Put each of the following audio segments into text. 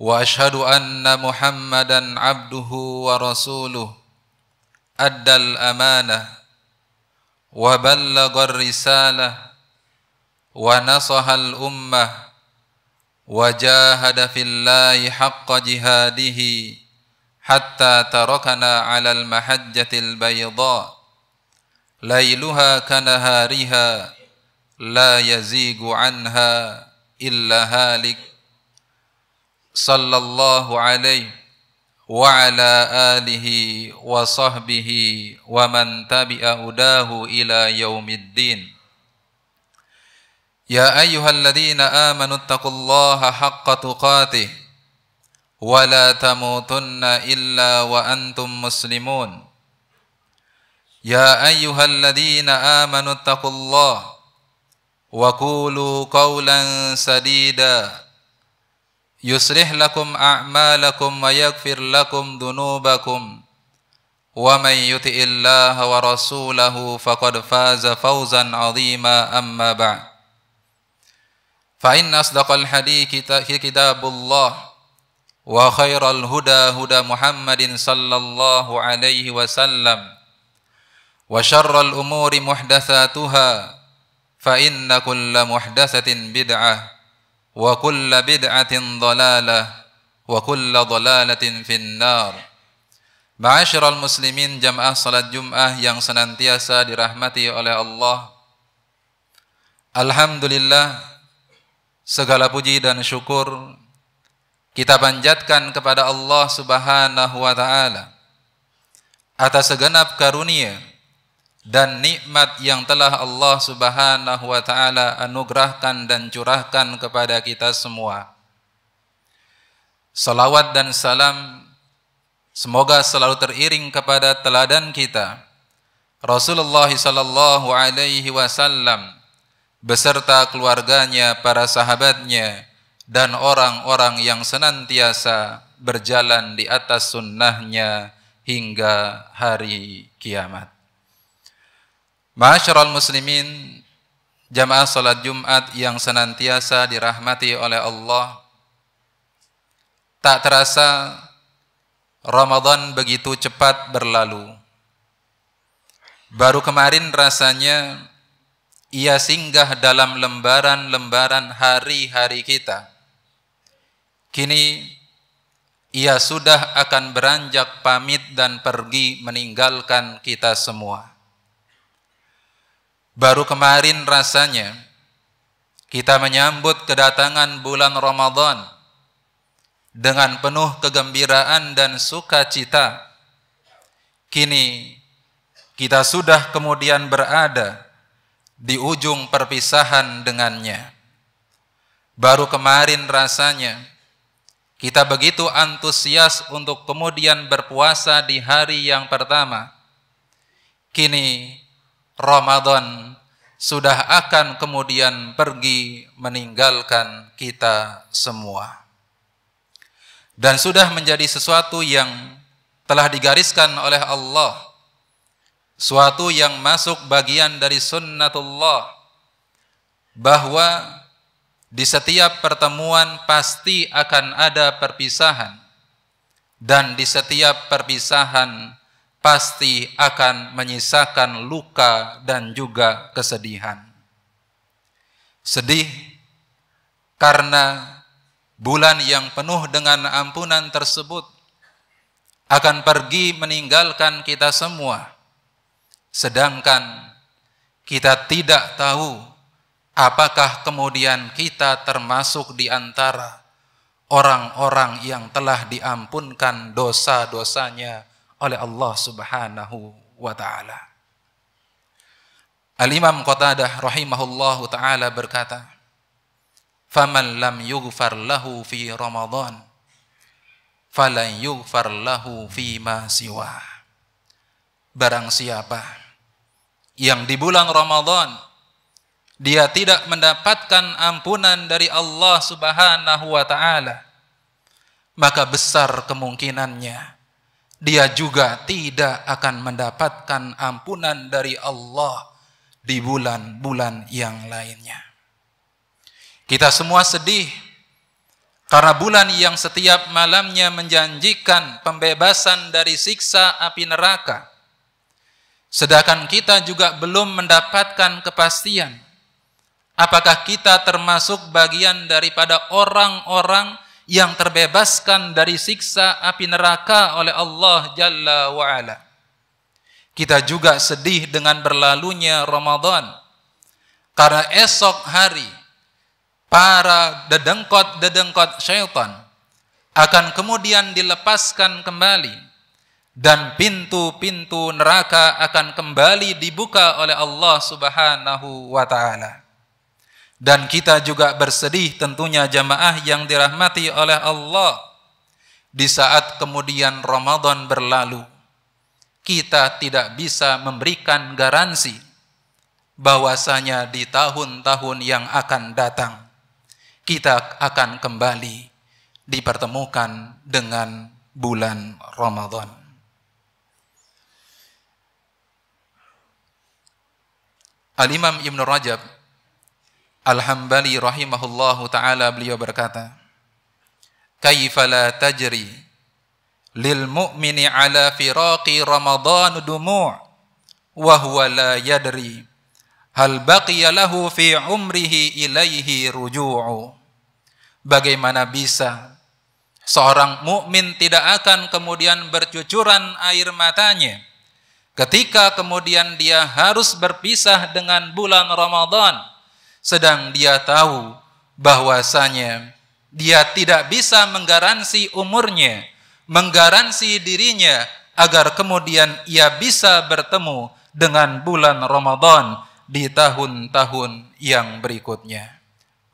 واشهد ان محمدا عبده ورسوله ادى الامانه وبلغ الرساله ونصح الامه وجاهد في الله حق جهاده حتى تركنا على المحجه البيضاء ليلها كنهارها لا يزيغ عنها الا هالك صلى الله عليه وعلى آله وصحبه ومن تبع هداه إلى يوم الدين يا أيها الذين آمنوا اتقوا الله حق تقاته ولا تموتن إلا وأنتم مسلمون يا أيها الذين آمنوا اتقوا الله وقولوا قولا سديدا يصلح لكم أعمالكم ويغفر لكم ذنوبكم ومن يطع الله ورسوله فقد فاز فوزا عظيما أما بعد فإن أصدق الحديث كتاب الله وخير الهدى هدى محمد صلى الله عليه وسلم وشر الأمور محدثاتها فإن كل محدثة بدعة wa kulla bid'atin dhalalah wa kulla dhalalatin finnar Ma'asyiral muslimin jamaah salat Jum'ah yang senantiasa dirahmati oleh Allah Alhamdulillah segala puji dan syukur kita panjatkan kepada Allah Subhanahu wa taala atas segenap karunia dan nikmat yang telah Allah Subhanahu wa taala anugerahkan dan curahkan kepada kita semua. Salawat dan salam semoga selalu teriring kepada teladan kita Rasulullah sallallahu alaihi wasallam beserta keluarganya, para sahabatnya dan orang-orang yang senantiasa berjalan di atas sunnahnya hingga hari kiamat. Masyarul muslimin jamaah salat Jumat yang senantiasa dirahmati oleh Allah tak terasa Ramadan begitu cepat berlalu baru kemarin rasanya ia singgah dalam lembaran-lembaran hari-hari kita kini ia sudah akan beranjak pamit dan pergi meninggalkan kita semua Baru kemarin rasanya kita menyambut kedatangan bulan Ramadan dengan penuh kegembiraan dan sukacita. Kini kita sudah kemudian berada di ujung perpisahan dengannya. Baru kemarin rasanya kita begitu antusias untuk kemudian berpuasa di hari yang pertama. Kini Ramadan sudah akan kemudian pergi meninggalkan kita semua. Dan sudah menjadi sesuatu yang telah digariskan oleh Allah. Suatu yang masuk bagian dari sunnatullah. Bahwa di setiap pertemuan pasti akan ada perpisahan. Dan di setiap perpisahan pasti akan menyisakan luka dan juga kesedihan. Sedih karena bulan yang penuh dengan ampunan tersebut akan pergi meninggalkan kita semua, sedangkan kita tidak tahu apakah kemudian kita termasuk di antara orang-orang yang telah diampunkan dosa-dosanya oleh Allah Subhanahu wa taala. Al-Imam Qatadah rahimahullahu taala berkata, "Faman lam yughfar lahu fi Ramadan, falan yughfar lahu fi ma siwa." Barang siapa yang di bulan Ramadan dia tidak mendapatkan ampunan dari Allah Subhanahu wa taala, maka besar kemungkinannya dia juga tidak akan mendapatkan ampunan dari Allah di bulan-bulan yang lainnya. Kita semua sedih karena bulan yang setiap malamnya menjanjikan pembebasan dari siksa api neraka. Sedangkan kita juga belum mendapatkan kepastian apakah kita termasuk bagian daripada orang-orang yang terbebaskan dari siksa api neraka oleh Allah Jalla wa'ala. Kita juga sedih dengan berlalunya Ramadan. Karena esok hari, para dedengkot-dedengkot syaitan akan kemudian dilepaskan kembali dan pintu-pintu neraka akan kembali dibuka oleh Allah Subhanahu wa taala. Dan kita juga bersedih tentunya jamaah yang dirahmati oleh Allah di saat kemudian Ramadan berlalu. Kita tidak bisa memberikan garansi bahwasanya di tahun-tahun yang akan datang kita akan kembali dipertemukan dengan bulan Ramadan. Al-Imam Ibn Rajab Al-Hambali rahimahullahu taala beliau berkata, "Kaifa la tajri lil mu'mini ala firaqi Ramadan dumu' wa huwa la yadri hal baqiya lahu fi umrihi ilaihi ruju'u." Bagaimana bisa seorang mukmin tidak akan kemudian bercucuran air matanya ketika kemudian dia harus berpisah dengan bulan Ramadan? sedang dia tahu bahwasanya dia tidak bisa menggaransi umurnya, menggaransi dirinya agar kemudian ia bisa bertemu dengan bulan Ramadan di tahun-tahun yang berikutnya.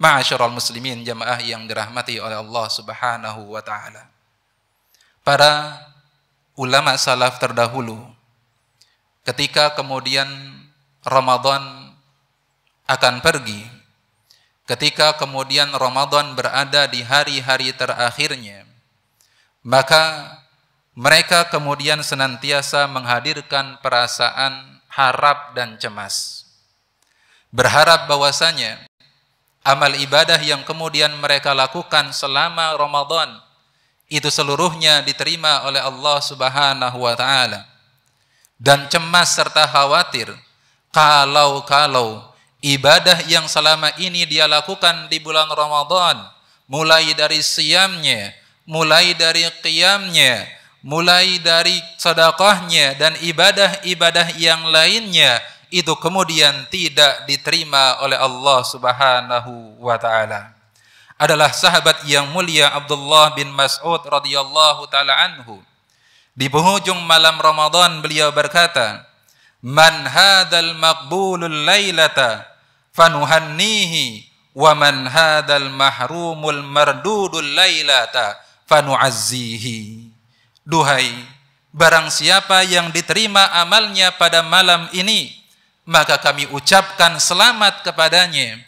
Ma'asyiral muslimin jamaah yang dirahmati oleh Allah Subhanahu wa taala. Para ulama salaf terdahulu ketika kemudian Ramadan akan pergi. Ketika kemudian Ramadan berada di hari-hari terakhirnya, maka mereka kemudian senantiasa menghadirkan perasaan harap dan cemas. Berharap bahwasanya amal ibadah yang kemudian mereka lakukan selama Ramadan itu seluruhnya diterima oleh Allah Subhanahu wa taala. Dan cemas serta khawatir kalau-kalau ibadah yang selama ini dia lakukan di bulan Ramadan, mulai dari siamnya, mulai dari qiyamnya, mulai dari sedekahnya dan ibadah-ibadah yang lainnya itu kemudian tidak diterima oleh Allah Subhanahu wa taala. Adalah sahabat yang mulia Abdullah bin Mas'ud radhiyallahu taala anhu. Di penghujung malam Ramadan beliau berkata, "Man hadzal maqbulul lailata" fanuhannihi wa man hadzal mahrumul mardudul lailata fanu'azzihi duhai barang siapa yang diterima amalnya pada malam ini maka kami ucapkan selamat kepadanya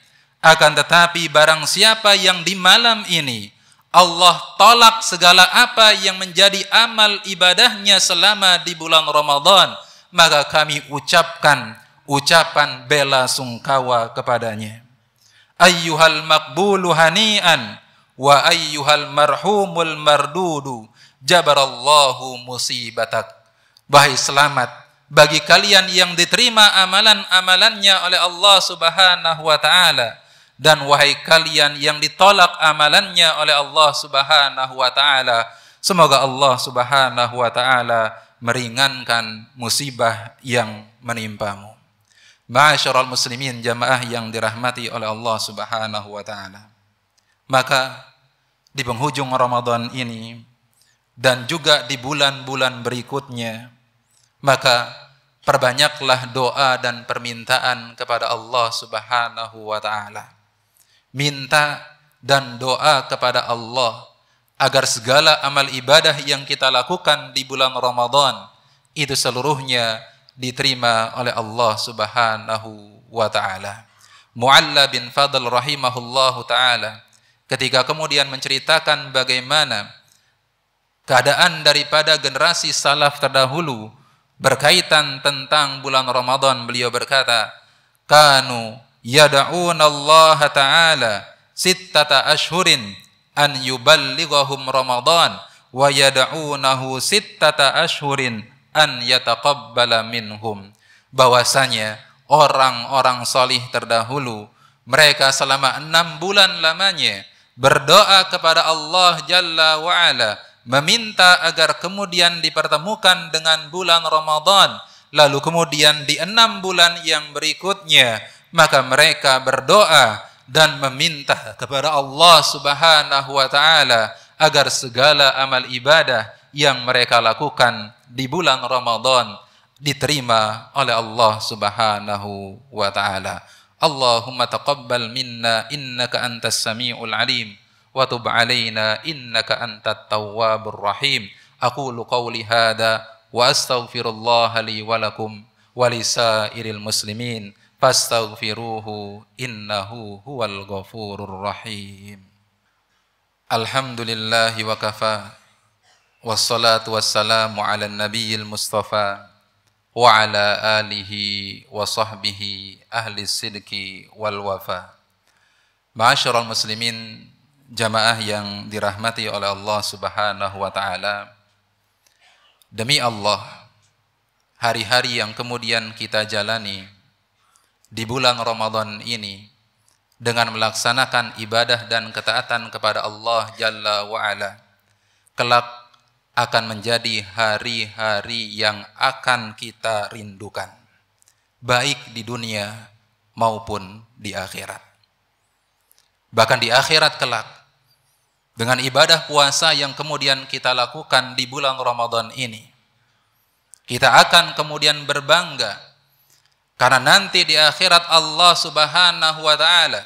akan tetapi barang siapa yang di malam ini Allah tolak segala apa yang menjadi amal ibadahnya selama di bulan Ramadan maka kami ucapkan ucapan bela sungkawa kepadanya. Ayyuhal makbulu hani'an wa ayyuhal marhumul mardudu jabarallahu musibatak. Baik selamat bagi kalian yang diterima amalan-amalannya oleh Allah Subhanahu wa taala dan wahai kalian yang ditolak amalannya oleh Allah Subhanahu wa taala semoga Allah Subhanahu wa taala meringankan musibah yang menimpamu Ma'asyiral muslimin jamaah yang dirahmati oleh Allah Subhanahu wa taala. Maka di penghujung Ramadan ini dan juga di bulan-bulan berikutnya maka perbanyaklah doa dan permintaan kepada Allah Subhanahu wa taala. Minta dan doa kepada Allah agar segala amal ibadah yang kita lakukan di bulan Ramadan itu seluruhnya diterima oleh Allah Subhanahu wa taala. Mu'alla bin Fadl rahimahullahu taala ketika kemudian menceritakan bagaimana keadaan daripada generasi salaf terdahulu berkaitan tentang bulan Ramadan beliau berkata kanu yad'una Allah taala sittata ashhurin an yuballighahum Ramadan wa yad'unahu sittata ashhurin an yataqabbala minhum bahwasanya orang-orang salih terdahulu mereka selama enam bulan lamanya berdoa kepada Allah Jalla wa'ala meminta agar kemudian dipertemukan dengan bulan Ramadan lalu kemudian di enam bulan yang berikutnya maka mereka berdoa dan meminta kepada Allah Subhanahu wa taala agar segala amal ibadah yang mereka lakukan di bulan Ramadan diterima oleh Allah Subhanahu wa taala. Allahumma taqabbal minna innaka antas samiul alim wa tub alaina innaka antat tawwabur rahim. Aqulu qawli hadha wa astaghfirullah li wa lakum wa lisairil muslimin fastaghfiruhu innahu huwal ghafurur rahim. Alhamdulillahi wa kafaa wassalatu wassalamu ala nabiyil mustafa wa ala alihi wa sahbihi ahli sidki wal wafa muslimin jamaah yang dirahmati oleh Allah Subhanahu wa taala demi Allah hari-hari yang kemudian kita jalani di bulan Ramadan ini dengan melaksanakan ibadah dan ketaatan kepada Allah Jalla wa'ala kelak akan menjadi hari-hari yang akan kita rindukan, baik di dunia maupun di akhirat. Bahkan di akhirat kelak, dengan ibadah puasa yang kemudian kita lakukan di bulan Ramadan ini, kita akan kemudian berbangga karena nanti di akhirat Allah Subhanahu wa taala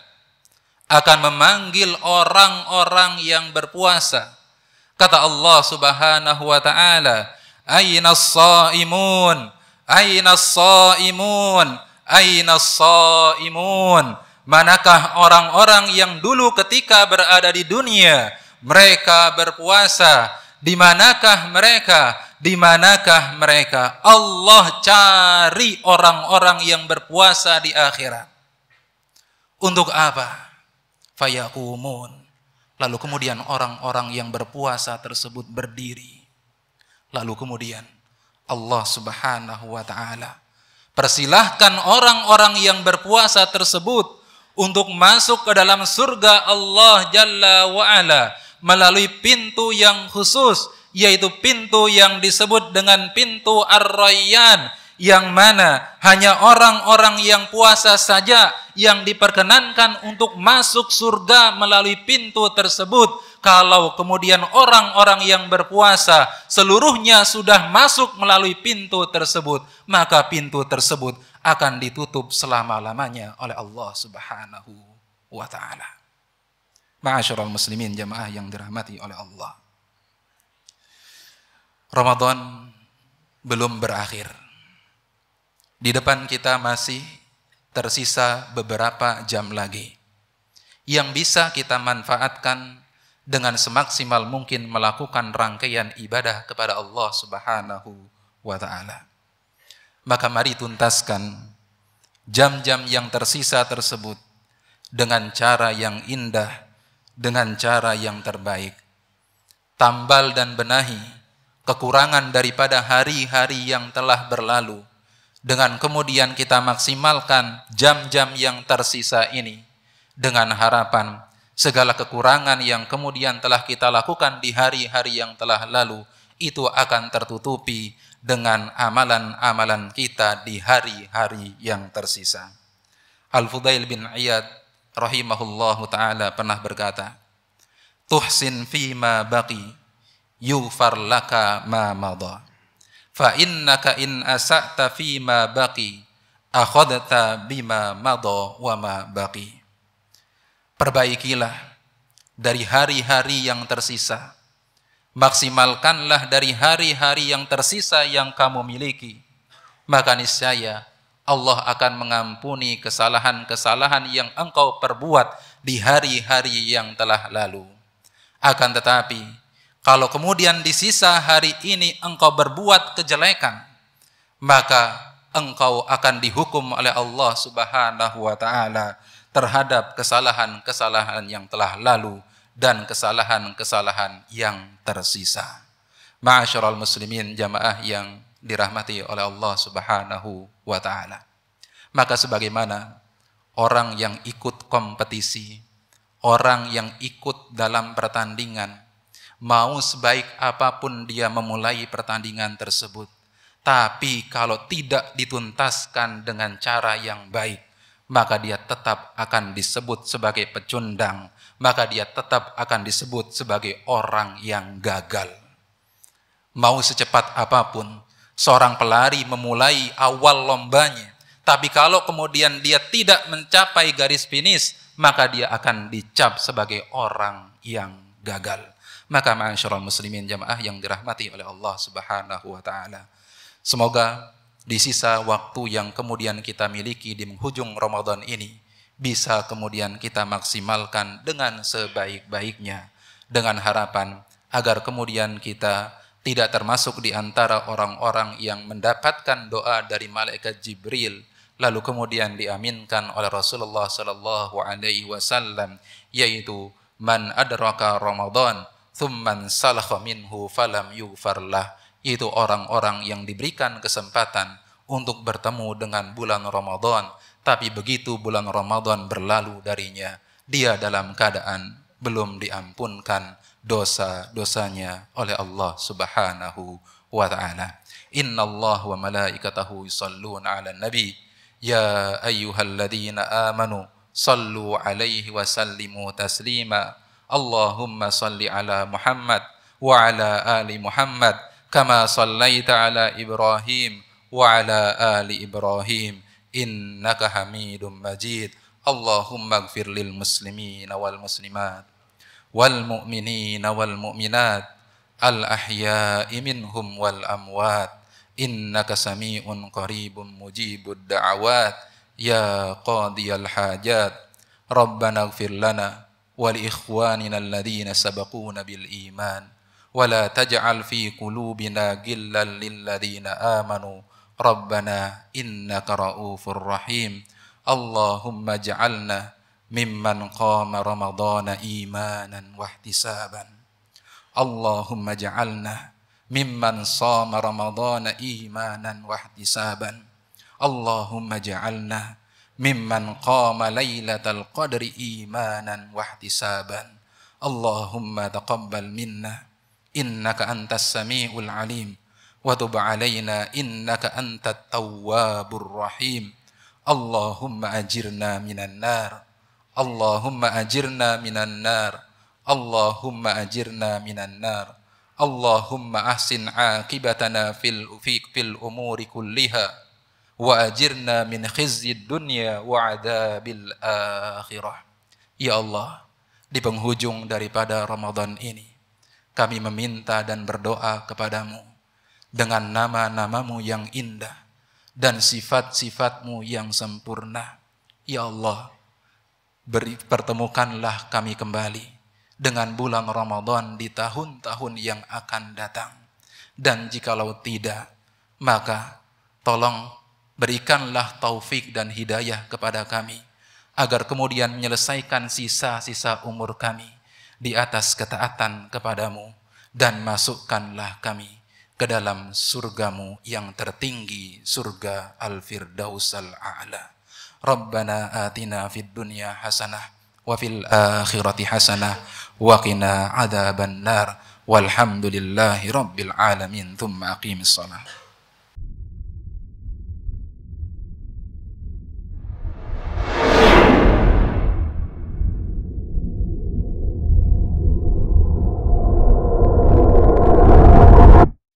akan memanggil orang-orang yang berpuasa Kata Allah Subhanahu wa taala, "Aina as-saimun? Aina as-saimun? Aina as-saimun?" Manakah orang-orang yang dulu ketika berada di dunia mereka berpuasa? Di manakah mereka? Di manakah mereka? Allah cari orang-orang yang berpuasa di akhirat. Untuk apa? Fayakumun Lalu kemudian orang-orang yang berpuasa tersebut berdiri. Lalu kemudian Allah Subhanahu wa taala persilahkan orang-orang yang berpuasa tersebut untuk masuk ke dalam surga Allah Jalla wa ala melalui pintu yang khusus yaitu pintu yang disebut dengan pintu Ar-Rayyan yang mana hanya orang-orang yang puasa saja yang diperkenankan untuk masuk surga melalui pintu tersebut. Kalau kemudian orang-orang yang berpuasa seluruhnya sudah masuk melalui pintu tersebut, maka pintu tersebut akan ditutup selama-lamanya oleh Allah Subhanahu wa taala. Ma'asyiral muslimin jemaah yang dirahmati oleh Allah. Ramadan belum berakhir. Di depan kita masih tersisa beberapa jam lagi yang bisa kita manfaatkan dengan semaksimal mungkin melakukan rangkaian ibadah kepada Allah Subhanahu wa taala. Maka mari tuntaskan jam-jam yang tersisa tersebut dengan cara yang indah, dengan cara yang terbaik. Tambal dan benahi kekurangan daripada hari-hari yang telah berlalu dengan kemudian kita maksimalkan jam-jam yang tersisa ini dengan harapan segala kekurangan yang kemudian telah kita lakukan di hari-hari yang telah lalu itu akan tertutupi dengan amalan-amalan kita di hari-hari yang tersisa. Al-Fudail bin Iyad rahimahullahu taala pernah berkata, "Tuhsin fi baqi, yufar laka ma madha." fa innaka in asa'ta fi ma baqi akhadta bima madha wa ma baqi perbaikilah dari hari-hari yang tersisa maksimalkanlah dari hari-hari yang tersisa yang kamu miliki maka niscaya Allah akan mengampuni kesalahan-kesalahan yang engkau perbuat di hari-hari yang telah lalu akan tetapi kalau kemudian di sisa hari ini engkau berbuat kejelekan, maka engkau akan dihukum oleh Allah Subhanahu wa taala terhadap kesalahan-kesalahan yang telah lalu dan kesalahan-kesalahan yang tersisa. Ma'asyiral muslimin jamaah yang dirahmati oleh Allah Subhanahu wa taala. Maka sebagaimana orang yang ikut kompetisi, orang yang ikut dalam pertandingan, Mau sebaik apapun dia memulai pertandingan tersebut. Tapi kalau tidak dituntaskan dengan cara yang baik, maka dia tetap akan disebut sebagai pecundang, maka dia tetap akan disebut sebagai orang yang gagal. Mau secepat apapun, seorang pelari memulai awal lombanya, tapi kalau kemudian dia tidak mencapai garis finish, maka dia akan dicap sebagai orang yang gagal. Maka ma'asyiral muslimin jamaah yang dirahmati oleh Allah Subhanahu wa taala. Semoga di sisa waktu yang kemudian kita miliki di penghujung Ramadan ini bisa kemudian kita maksimalkan dengan sebaik-baiknya dengan harapan agar kemudian kita tidak termasuk di antara orang-orang yang mendapatkan doa dari malaikat Jibril lalu kemudian diaminkan oleh Rasulullah sallallahu alaihi wasallam yaitu man adraka Ramadan thumman salakha minhu falam yufarlah. Itu orang-orang yang diberikan kesempatan untuk bertemu dengan bulan Ramadan tapi begitu bulan Ramadan berlalu darinya dia dalam keadaan belum diampunkan dosa-dosanya oleh Allah Subhanahu wa taala inna Allah wa malaikatahu yusallun ala nabi ya ayyuhalladzina amanu sallu alaihi wa sallimu taslima Allahumma salli ala Muhammad wa ala ali Muhammad kama sallaita ala Ibrahim wa ala ali Ibrahim innaka Hamidum Majid. Allahumma ighfir lil muslimin wal muslimat wal mu'minina wal mu'minat al ahya'i minhum wal amwat innaka sami'un qaribun mujibud ya qadiyal hajat rabbana ighfir lana ولإخواننا الذين سبقونا بالإيمان ولا تجعل في قلوبنا غلا للذين آمنوا ربنا إنك رؤوف رحيم اللهم اجعلنا ممن قام رمضان إيمانا واحتسابا اللهم اجعلنا ممن صام رمضان إيمانا واحتسابا اللهم اجعلنا ممن قام ليلة القدر إيمانا واحتسابا اللهم تقبل منا إنك أنت السميع العليم وتب علينا إنك أنت التواب الرحيم اللهم أجرنا من النار اللهم أجرنا من النار اللهم أجرنا من النار اللهم أحسن عاقبتنا في في الأمور كلها wa ajirna min khizyid dunya wa adabil akhirah. Ya Allah, di penghujung daripada Ramadan ini, kami meminta dan berdoa kepadamu dengan nama-namamu yang indah dan sifat-sifatmu yang sempurna. Ya Allah, beri, pertemukanlah kami kembali dengan bulan Ramadan di tahun-tahun yang akan datang. Dan jikalau tidak, maka tolong Berikanlah taufik dan hidayah kepada kami, agar kemudian menyelesaikan sisa-sisa umur kami di atas ketaatan kepadamu, dan masukkanlah kami ke dalam surgamu yang tertinggi, surga Al-Firdaus Al-A'la. Rabbana atina fid dunya hasanah, wa fil akhirati hasanah, wa qina adaban walhamdulillahi rabbil alamin, thumma aqimis salah.